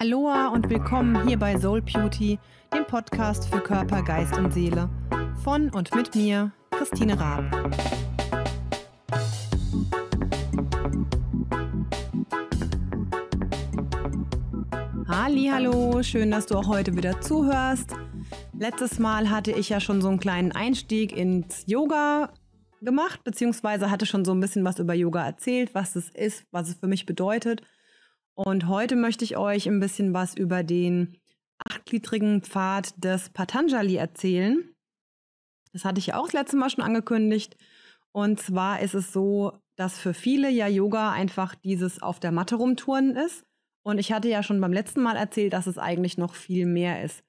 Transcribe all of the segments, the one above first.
Aloha und willkommen hier bei Soul Beauty, dem Podcast für Körper, Geist und Seele. Von und mit mir, Christine Raab. Hallo, schön, dass du auch heute wieder zuhörst. Letztes Mal hatte ich ja schon so einen kleinen Einstieg ins Yoga gemacht, beziehungsweise hatte schon so ein bisschen was über Yoga erzählt, was es ist, was es für mich bedeutet. Und heute möchte ich euch ein bisschen was über den achtgliedrigen Pfad des Patanjali erzählen. Das hatte ich ja auch das letzte Mal schon angekündigt. Und zwar ist es so, dass für viele ja Yoga einfach dieses auf der Matte rumtouren ist. Und ich hatte ja schon beim letzten Mal erzählt, dass es eigentlich noch viel mehr ist.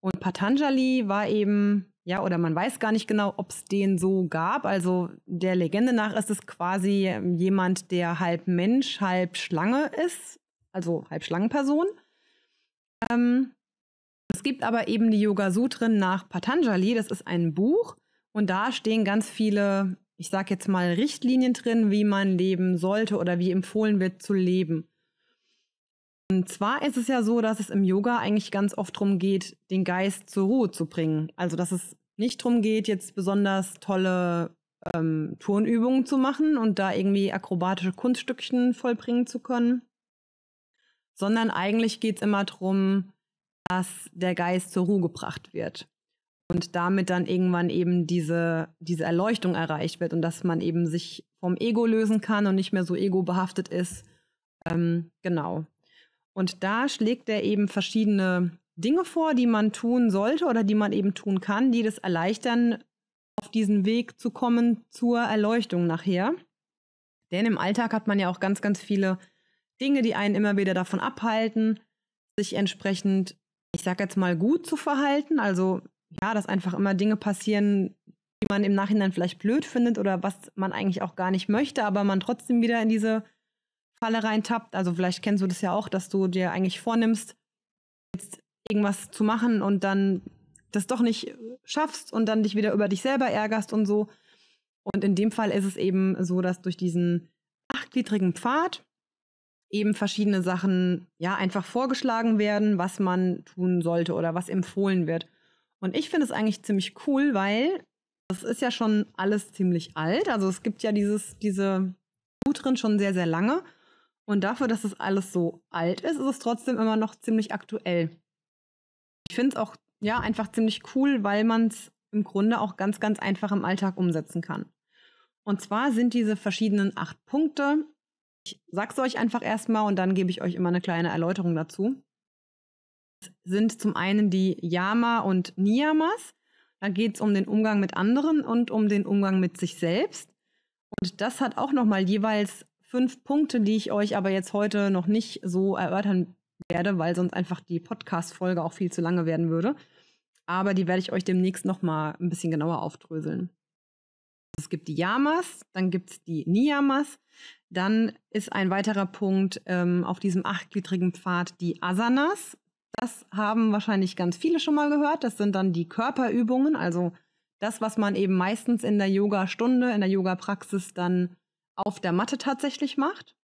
Und Patanjali war eben, ja, oder man weiß gar nicht genau, ob es den so gab. Also der Legende nach ist es quasi jemand, der halb Mensch, halb Schlange ist also Halbschlangenperson. Ähm, es gibt aber eben die Yoga Sutren nach Patanjali, das ist ein Buch und da stehen ganz viele, ich sag jetzt mal Richtlinien drin, wie man leben sollte oder wie empfohlen wird zu leben. Und zwar ist es ja so, dass es im Yoga eigentlich ganz oft darum geht, den Geist zur Ruhe zu bringen. Also, dass es nicht darum geht, jetzt besonders tolle ähm, Turnübungen zu machen und da irgendwie akrobatische Kunststückchen vollbringen zu können, sondern eigentlich geht es immer darum, dass der Geist zur Ruhe gebracht wird und damit dann irgendwann eben diese, diese Erleuchtung erreicht wird und dass man eben sich vom Ego lösen kann und nicht mehr so ego-behaftet ist. Ähm, genau. Und da schlägt er eben verschiedene Dinge vor, die man tun sollte oder die man eben tun kann, die das erleichtern, auf diesen Weg zu kommen zur Erleuchtung nachher. Denn im Alltag hat man ja auch ganz, ganz viele Dinge, die einen immer wieder davon abhalten, sich entsprechend, ich sag jetzt mal, gut zu verhalten. Also ja, dass einfach immer Dinge passieren, die man im Nachhinein vielleicht blöd findet oder was man eigentlich auch gar nicht möchte, aber man trotzdem wieder in diese Falle reintappt. Also vielleicht kennst du das ja auch, dass du dir eigentlich vornimmst, jetzt irgendwas zu machen und dann das doch nicht schaffst und dann dich wieder über dich selber ärgerst und so. Und in dem Fall ist es eben so, dass durch diesen achtgliedrigen Pfad eben verschiedene Sachen ja einfach vorgeschlagen werden, was man tun sollte oder was empfohlen wird. Und ich finde es eigentlich ziemlich cool, weil das ist ja schon alles ziemlich alt. Also es gibt ja dieses, diese Gutrin schon sehr, sehr lange. Und dafür, dass es das alles so alt ist, ist es trotzdem immer noch ziemlich aktuell. Ich finde es auch ja einfach ziemlich cool, weil man es im Grunde auch ganz, ganz einfach im Alltag umsetzen kann. Und zwar sind diese verschiedenen acht Punkte ich sag's euch einfach erstmal und dann gebe ich euch immer eine kleine Erläuterung dazu. Das sind zum einen die Yama und Niyamas. Da geht es um den Umgang mit anderen und um den Umgang mit sich selbst. Und das hat auch nochmal jeweils fünf Punkte, die ich euch aber jetzt heute noch nicht so erörtern werde, weil sonst einfach die Podcast-Folge auch viel zu lange werden würde. Aber die werde ich euch demnächst nochmal ein bisschen genauer aufdröseln. Es gibt die Yamas, dann gibt es die Niyamas. Dann ist ein weiterer Punkt ähm, auf diesem achtgliedrigen Pfad die Asanas. Das haben wahrscheinlich ganz viele schon mal gehört. Das sind dann die Körperübungen, also das, was man eben meistens in der Yoga-Stunde, in der Yoga-Praxis dann auf der Matte tatsächlich macht.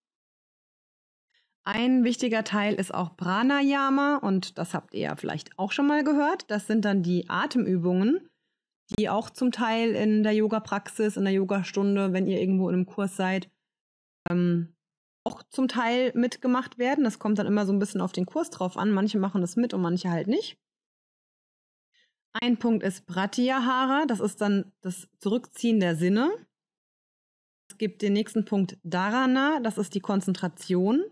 Ein wichtiger Teil ist auch Pranayama und das habt ihr ja vielleicht auch schon mal gehört. Das sind dann die Atemübungen, die auch zum Teil in der Yoga-Praxis, in der Yoga-Stunde, wenn ihr irgendwo in einem Kurs seid, ähm, auch zum Teil mitgemacht werden. Das kommt dann immer so ein bisschen auf den Kurs drauf an. Manche machen das mit und manche halt nicht. Ein Punkt ist Pratyahara, das ist dann das Zurückziehen der Sinne. Es gibt den nächsten Punkt Dharana, das ist die Konzentration.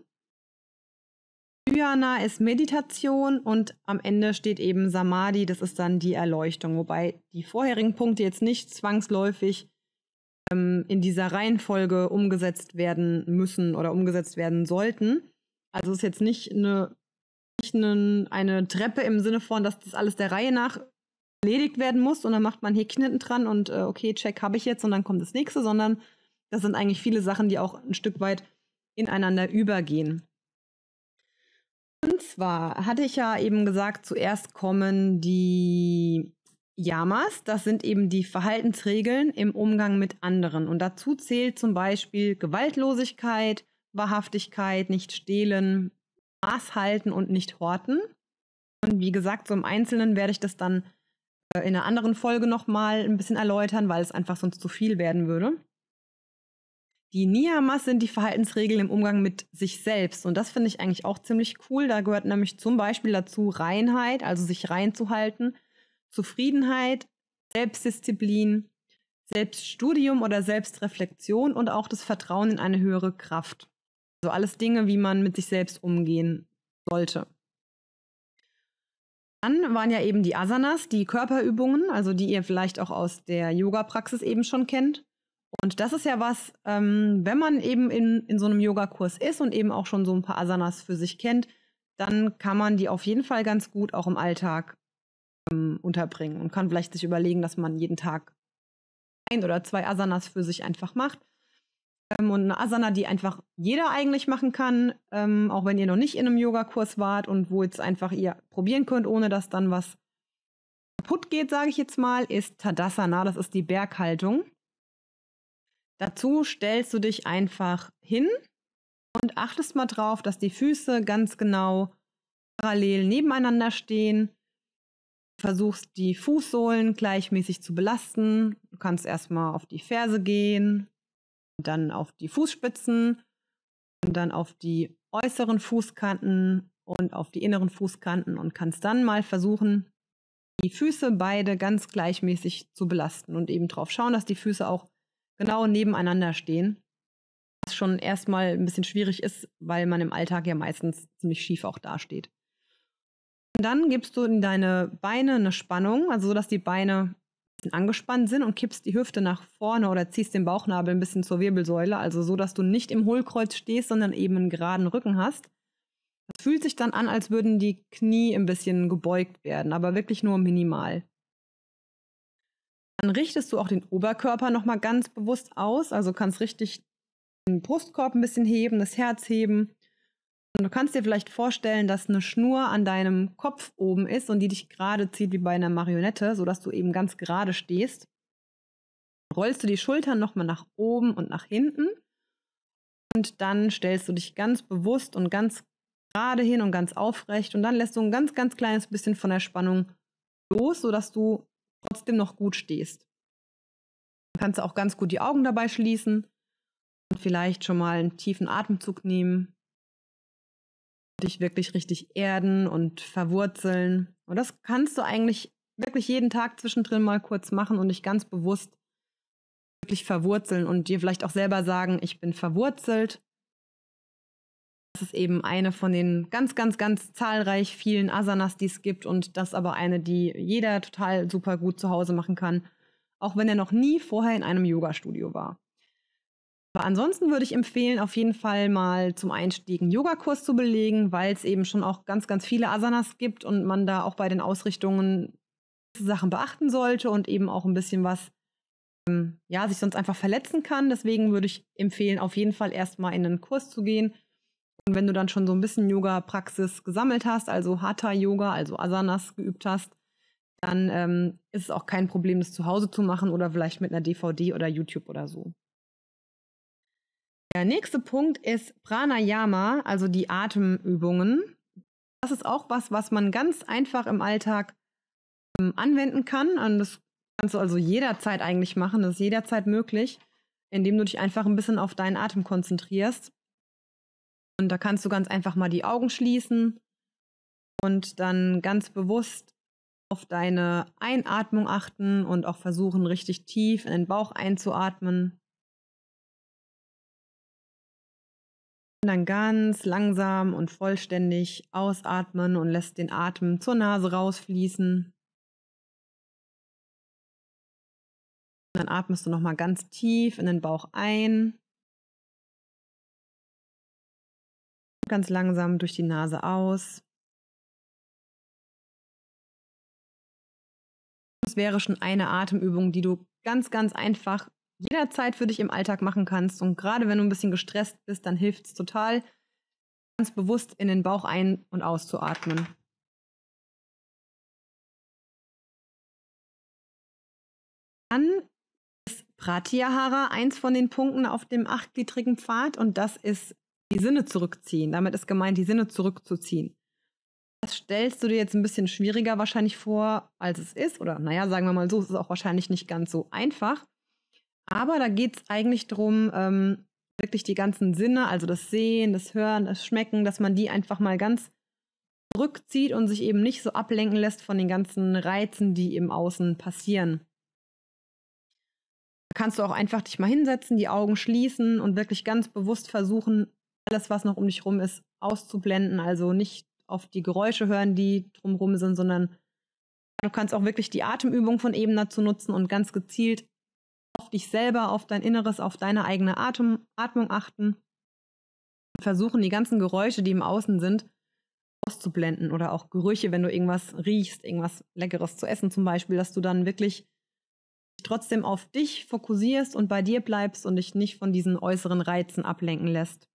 Dhyana ist Meditation und am Ende steht eben Samadhi, das ist dann die Erleuchtung, wobei die vorherigen Punkte jetzt nicht zwangsläufig ähm, in dieser Reihenfolge umgesetzt werden müssen oder umgesetzt werden sollten. Also es ist jetzt nicht eine, nicht eine, eine Treppe im Sinne von, dass das alles der Reihe nach erledigt werden muss und dann macht man Häkchen dran und äh, okay, Check habe ich jetzt und dann kommt das nächste, sondern das sind eigentlich viele Sachen, die auch ein Stück weit ineinander übergehen. Und zwar hatte ich ja eben gesagt, zuerst kommen die Yamas, das sind eben die Verhaltensregeln im Umgang mit anderen. Und dazu zählt zum Beispiel Gewaltlosigkeit, Wahrhaftigkeit, nicht stehlen, Maß halten und nicht horten. Und wie gesagt, so im Einzelnen werde ich das dann äh, in einer anderen Folge nochmal ein bisschen erläutern, weil es einfach sonst zu viel werden würde. Die Niyamas sind die Verhaltensregeln im Umgang mit sich selbst. Und das finde ich eigentlich auch ziemlich cool. Da gehört nämlich zum Beispiel dazu Reinheit, also sich reinzuhalten, Zufriedenheit, Selbstdisziplin, Selbststudium oder Selbstreflexion und auch das Vertrauen in eine höhere Kraft. Also alles Dinge, wie man mit sich selbst umgehen sollte. Dann waren ja eben die Asanas, die Körperübungen, also die ihr vielleicht auch aus der Yoga-Praxis eben schon kennt. Und das ist ja was, ähm, wenn man eben in, in so einem Yogakurs ist und eben auch schon so ein paar Asanas für sich kennt, dann kann man die auf jeden Fall ganz gut auch im Alltag ähm, unterbringen und kann vielleicht sich überlegen, dass man jeden Tag ein oder zwei Asanas für sich einfach macht. Ähm, und eine Asana, die einfach jeder eigentlich machen kann, ähm, auch wenn ihr noch nicht in einem Yogakurs wart und wo jetzt einfach ihr probieren könnt, ohne dass dann was kaputt geht, sage ich jetzt mal, ist Tadasana, das ist die Berghaltung. Dazu stellst du dich einfach hin und achtest mal drauf, dass die Füße ganz genau parallel nebeneinander stehen versuchst, die Fußsohlen gleichmäßig zu belasten. Du kannst erstmal auf die Ferse gehen, dann auf die Fußspitzen und dann auf die äußeren Fußkanten und auf die inneren Fußkanten und kannst dann mal versuchen, die Füße beide ganz gleichmäßig zu belasten und eben drauf schauen, dass die Füße auch genau nebeneinander stehen. Was schon erstmal ein bisschen schwierig ist, weil man im Alltag ja meistens ziemlich schief auch dasteht. Und dann gibst du in deine Beine eine Spannung, also so, dass die Beine angespannt sind und kippst die Hüfte nach vorne oder ziehst den Bauchnabel ein bisschen zur Wirbelsäule, also so, dass du nicht im Hohlkreuz stehst, sondern eben einen geraden Rücken hast. Das fühlt sich dann an, als würden die Knie ein bisschen gebeugt werden, aber wirklich nur minimal. Dann richtest du auch den Oberkörper nochmal ganz bewusst aus, also kannst richtig den Brustkorb ein bisschen heben, das Herz heben und du kannst dir vielleicht vorstellen, dass eine Schnur an deinem Kopf oben ist und die dich gerade zieht wie bei einer Marionette, sodass du eben ganz gerade stehst. Rollst du die Schultern nochmal nach oben und nach hinten und dann stellst du dich ganz bewusst und ganz gerade hin und ganz aufrecht und dann lässt du ein ganz, ganz kleines bisschen von der Spannung los, sodass du trotzdem noch gut stehst. Dann kannst du auch ganz gut die Augen dabei schließen und vielleicht schon mal einen tiefen Atemzug nehmen dich wirklich richtig erden und verwurzeln. Und das kannst du eigentlich wirklich jeden Tag zwischendrin mal kurz machen und dich ganz bewusst wirklich verwurzeln und dir vielleicht auch selber sagen, ich bin verwurzelt. Das ist eben eine von den ganz, ganz, ganz zahlreich vielen Asanas, die es gibt und das aber eine, die jeder total super gut zu Hause machen kann, auch wenn er noch nie vorher in einem Yoga-Studio war. Aber ansonsten würde ich empfehlen, auf jeden Fall mal zum Einstieg einen Yogakurs zu belegen, weil es eben schon auch ganz, ganz viele Asanas gibt und man da auch bei den Ausrichtungen Sachen beachten sollte und eben auch ein bisschen was, ähm, ja, sich sonst einfach verletzen kann. Deswegen würde ich empfehlen, auf jeden Fall erstmal in einen Kurs zu gehen. Und wenn du dann schon so ein bisschen Yoga-Praxis gesammelt hast, also Hatha-Yoga, also Asanas geübt hast, dann ähm, ist es auch kein Problem, das zu Hause zu machen oder vielleicht mit einer DVD oder YouTube oder so. Der nächste Punkt ist Pranayama, also die Atemübungen. Das ist auch was, was man ganz einfach im Alltag ähm, anwenden kann. Und das kannst du also jederzeit eigentlich machen. Das ist jederzeit möglich, indem du dich einfach ein bisschen auf deinen Atem konzentrierst. Und da kannst du ganz einfach mal die Augen schließen und dann ganz bewusst auf deine Einatmung achten und auch versuchen, richtig tief in den Bauch einzuatmen dann ganz langsam und vollständig ausatmen und lässt den Atem zur Nase rausfließen. dann atmest du nochmal ganz tief in den Bauch ein. ganz langsam durch die Nase aus. Das wäre schon eine Atemübung, die du ganz, ganz einfach jederzeit für dich im Alltag machen kannst. Und gerade wenn du ein bisschen gestresst bist, dann hilft es total, ganz bewusst in den Bauch ein- und auszuatmen. Dann ist Pratyahara eins von den Punkten auf dem achtgliedrigen Pfad und das ist die Sinne zurückziehen. Damit ist gemeint, die Sinne zurückzuziehen. Das stellst du dir jetzt ein bisschen schwieriger wahrscheinlich vor, als es ist. Oder naja, sagen wir mal so, es ist auch wahrscheinlich nicht ganz so einfach. Aber da geht es eigentlich darum, ähm, wirklich die ganzen Sinne, also das Sehen, das Hören, das Schmecken, dass man die einfach mal ganz zurückzieht und sich eben nicht so ablenken lässt von den ganzen Reizen, die im Außen passieren. Da kannst du auch einfach dich mal hinsetzen, die Augen schließen und wirklich ganz bewusst versuchen, alles, was noch um dich rum ist, auszublenden. Also nicht auf die Geräusche hören, die drumherum sind, sondern du kannst auch wirklich die Atemübung von eben dazu nutzen und ganz gezielt auf dich selber, auf dein Inneres, auf deine eigene Atem Atmung achten versuchen, die ganzen Geräusche, die im Außen sind, auszublenden oder auch Gerüche, wenn du irgendwas riechst, irgendwas Leckeres zu essen zum Beispiel, dass du dann wirklich trotzdem auf dich fokussierst und bei dir bleibst und dich nicht von diesen äußeren Reizen ablenken lässt.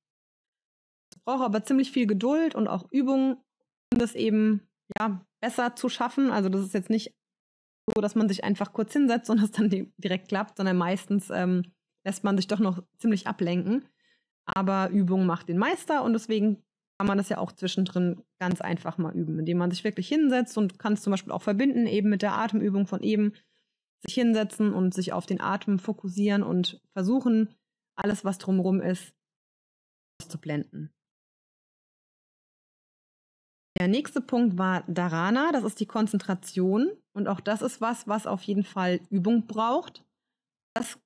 Es braucht aber ziemlich viel Geduld und auch Übung, um das eben ja, besser zu schaffen. Also das ist jetzt nicht so, dass man sich einfach kurz hinsetzt und es dann direkt klappt, sondern meistens ähm, lässt man sich doch noch ziemlich ablenken. Aber Übung macht den Meister und deswegen kann man das ja auch zwischendrin ganz einfach mal üben, indem man sich wirklich hinsetzt und kann es zum Beispiel auch verbinden, eben mit der Atemübung von eben, sich hinsetzen und sich auf den Atem fokussieren und versuchen, alles, was drumherum ist, auszublenden. Der nächste Punkt war Dharana, das ist die Konzentration. Und auch das ist was, was auf jeden Fall Übung braucht. Das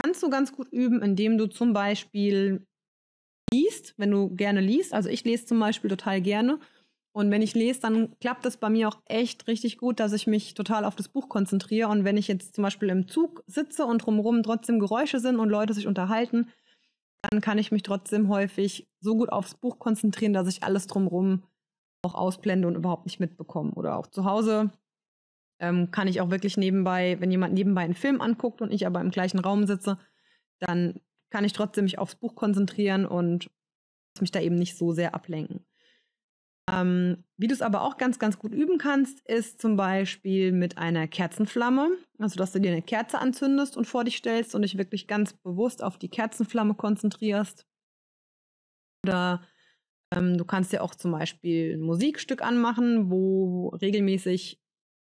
kannst du ganz gut üben, indem du zum Beispiel liest, wenn du gerne liest. Also ich lese zum Beispiel total gerne. Und wenn ich lese, dann klappt es bei mir auch echt richtig gut, dass ich mich total auf das Buch konzentriere. Und wenn ich jetzt zum Beispiel im Zug sitze und drumherum trotzdem Geräusche sind und Leute sich unterhalten, dann kann ich mich trotzdem häufig so gut aufs Buch konzentrieren, dass ich alles drumherum auch ausblende und überhaupt nicht mitbekomme. Oder auch zu Hause ähm, kann ich auch wirklich nebenbei, wenn jemand nebenbei einen Film anguckt und ich aber im gleichen Raum sitze, dann kann ich trotzdem mich aufs Buch konzentrieren und mich da eben nicht so sehr ablenken. Ähm, wie du es aber auch ganz, ganz gut üben kannst, ist zum Beispiel mit einer Kerzenflamme, also dass du dir eine Kerze anzündest und vor dich stellst und dich wirklich ganz bewusst auf die Kerzenflamme konzentrierst. Oder ähm, du kannst ja auch zum Beispiel ein Musikstück anmachen, wo regelmäßig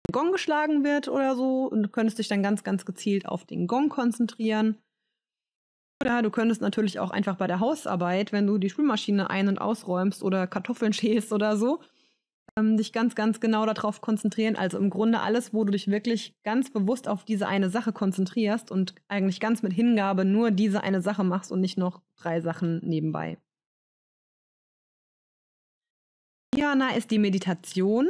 ein Gong geschlagen wird oder so. Und du könntest dich dann ganz, ganz gezielt auf den Gong konzentrieren. Oder du könntest natürlich auch einfach bei der Hausarbeit, wenn du die Spülmaschine ein- und ausräumst oder Kartoffeln schälst oder so, ähm, dich ganz, ganz genau darauf konzentrieren. Also im Grunde alles, wo du dich wirklich ganz bewusst auf diese eine Sache konzentrierst und eigentlich ganz mit Hingabe nur diese eine Sache machst und nicht noch drei Sachen nebenbei. Dhyana ist die Meditation.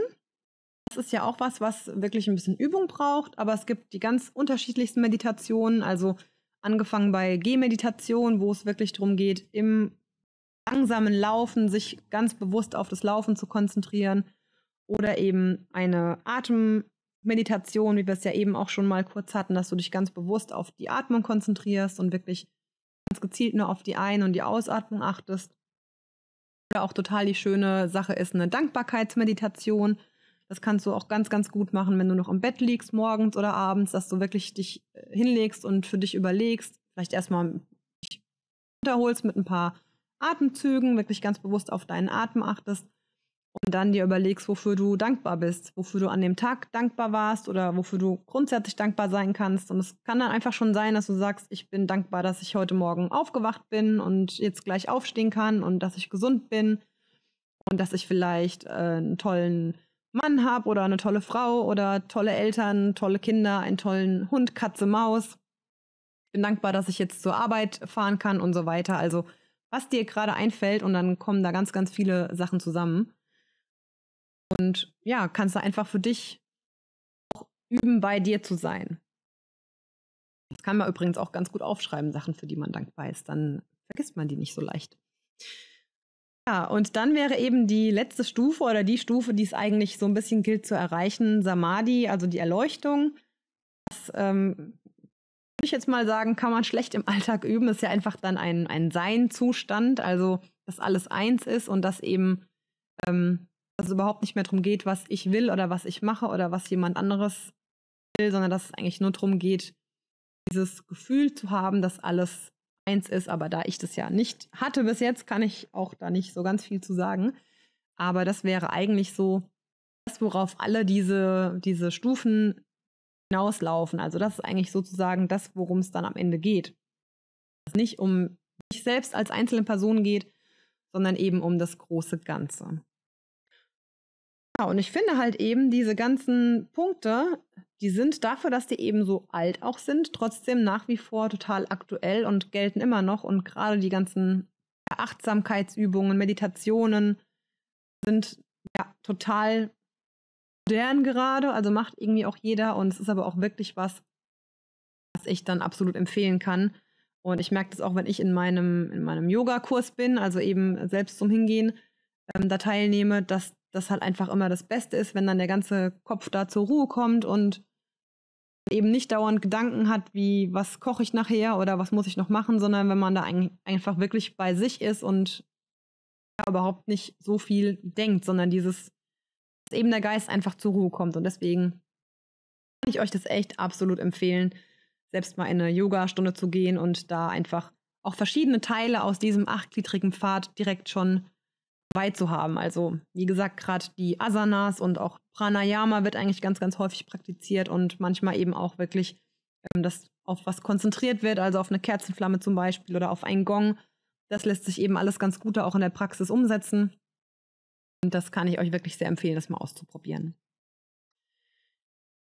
Das ist ja auch was, was wirklich ein bisschen Übung braucht, aber es gibt die ganz unterschiedlichsten Meditationen, also angefangen bei Gehmeditation, wo es wirklich darum geht, im langsamen Laufen sich ganz bewusst auf das Laufen zu konzentrieren oder eben eine Atemmeditation, wie wir es ja eben auch schon mal kurz hatten, dass du dich ganz bewusst auf die Atmung konzentrierst und wirklich ganz gezielt nur auf die Ein- und die Ausatmung achtest auch total die schöne Sache ist eine Dankbarkeitsmeditation. Das kannst du auch ganz, ganz gut machen, wenn du noch im Bett liegst, morgens oder abends, dass du wirklich dich äh, hinlegst und für dich überlegst. Vielleicht erstmal dich unterholst mit ein paar Atemzügen, wirklich ganz bewusst auf deinen Atem achtest und dann dir überlegst, wofür du dankbar bist, wofür du an dem Tag dankbar warst oder wofür du grundsätzlich dankbar sein kannst. Und es kann dann einfach schon sein, dass du sagst, ich bin dankbar, dass ich heute Morgen aufgewacht bin und jetzt gleich aufstehen kann und dass ich gesund bin und dass ich vielleicht äh, einen tollen Mann habe oder eine tolle Frau oder tolle Eltern, tolle Kinder, einen tollen Hund, Katze, Maus. Ich bin dankbar, dass ich jetzt zur Arbeit fahren kann und so weiter. Also was dir gerade einfällt und dann kommen da ganz, ganz viele Sachen zusammen. Und ja, kannst du einfach für dich auch üben, bei dir zu sein. Das kann man übrigens auch ganz gut aufschreiben, Sachen, für die man dankbar ist. Dann vergisst man die nicht so leicht. Ja, und dann wäre eben die letzte Stufe oder die Stufe, die es eigentlich so ein bisschen gilt zu erreichen, Samadhi, also die Erleuchtung. Das ähm, würde ich jetzt mal sagen, kann man schlecht im Alltag üben. Das Ist ja einfach dann ein, ein Sein-Zustand, also dass alles eins ist und dass eben ähm, dass es überhaupt nicht mehr darum geht, was ich will oder was ich mache oder was jemand anderes will, sondern dass es eigentlich nur darum geht, dieses Gefühl zu haben, dass alles eins ist. Aber da ich das ja nicht hatte bis jetzt, kann ich auch da nicht so ganz viel zu sagen. Aber das wäre eigentlich so das, worauf alle diese, diese Stufen hinauslaufen. Also das ist eigentlich sozusagen das, worum es dann am Ende geht. Es nicht um mich selbst als einzelne Person geht, sondern eben um das große Ganze. Genau, und ich finde halt eben, diese ganzen Punkte, die sind dafür, dass die eben so alt auch sind, trotzdem nach wie vor total aktuell und gelten immer noch. Und gerade die ganzen Achtsamkeitsübungen, Meditationen sind ja total modern gerade. Also macht irgendwie auch jeder. Und es ist aber auch wirklich was, was ich dann absolut empfehlen kann. Und ich merke das auch, wenn ich in meinem, in meinem Yoga-Kurs bin, also eben selbst zum Hingehen, ähm, da teilnehme, dass das halt einfach immer das Beste ist, wenn dann der ganze Kopf da zur Ruhe kommt und eben nicht dauernd Gedanken hat, wie was koche ich nachher oder was muss ich noch machen, sondern wenn man da ein, einfach wirklich bei sich ist und überhaupt nicht so viel denkt, sondern dieses, dass eben der Geist einfach zur Ruhe kommt. Und deswegen kann ich euch das echt absolut empfehlen, selbst mal in eine Yoga-Stunde zu gehen und da einfach auch verschiedene Teile aus diesem achtgliedrigen Pfad direkt schon beizuhaben. Also wie gesagt, gerade die Asanas und auch Pranayama wird eigentlich ganz, ganz häufig praktiziert und manchmal eben auch wirklich, ähm, dass auf was konzentriert wird, also auf eine Kerzenflamme zum Beispiel oder auf einen Gong. Das lässt sich eben alles ganz gut auch in der Praxis umsetzen. Und das kann ich euch wirklich sehr empfehlen, das mal auszuprobieren.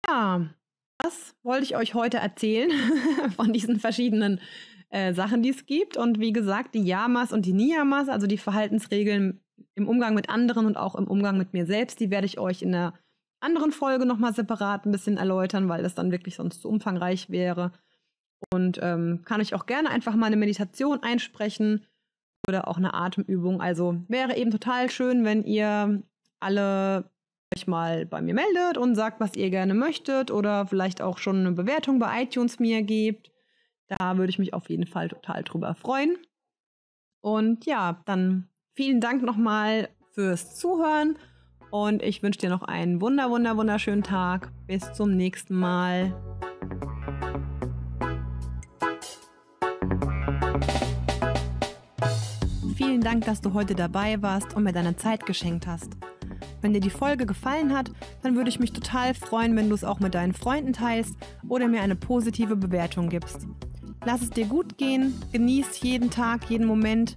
Ja, das wollte ich euch heute erzählen von diesen verschiedenen äh, Sachen, die es gibt. Und wie gesagt, die Yamas und die Niyamas, also die Verhaltensregeln im Umgang mit anderen und auch im Umgang mit mir selbst. Die werde ich euch in einer anderen Folge nochmal separat ein bisschen erläutern, weil das dann wirklich sonst zu umfangreich wäre. Und ähm, kann ich auch gerne einfach mal eine Meditation einsprechen oder auch eine Atemübung. Also wäre eben total schön, wenn ihr alle euch mal bei mir meldet und sagt, was ihr gerne möchtet oder vielleicht auch schon eine Bewertung bei iTunes mir gebt. Da würde ich mich auf jeden Fall total drüber freuen. Und ja, dann Vielen Dank nochmal fürs Zuhören und ich wünsche dir noch einen wunder, wunder, wunderschönen Tag. Bis zum nächsten Mal. Vielen Dank, dass du heute dabei warst und mir deine Zeit geschenkt hast. Wenn dir die Folge gefallen hat, dann würde ich mich total freuen, wenn du es auch mit deinen Freunden teilst oder mir eine positive Bewertung gibst. Lass es dir gut gehen, genieß jeden Tag, jeden Moment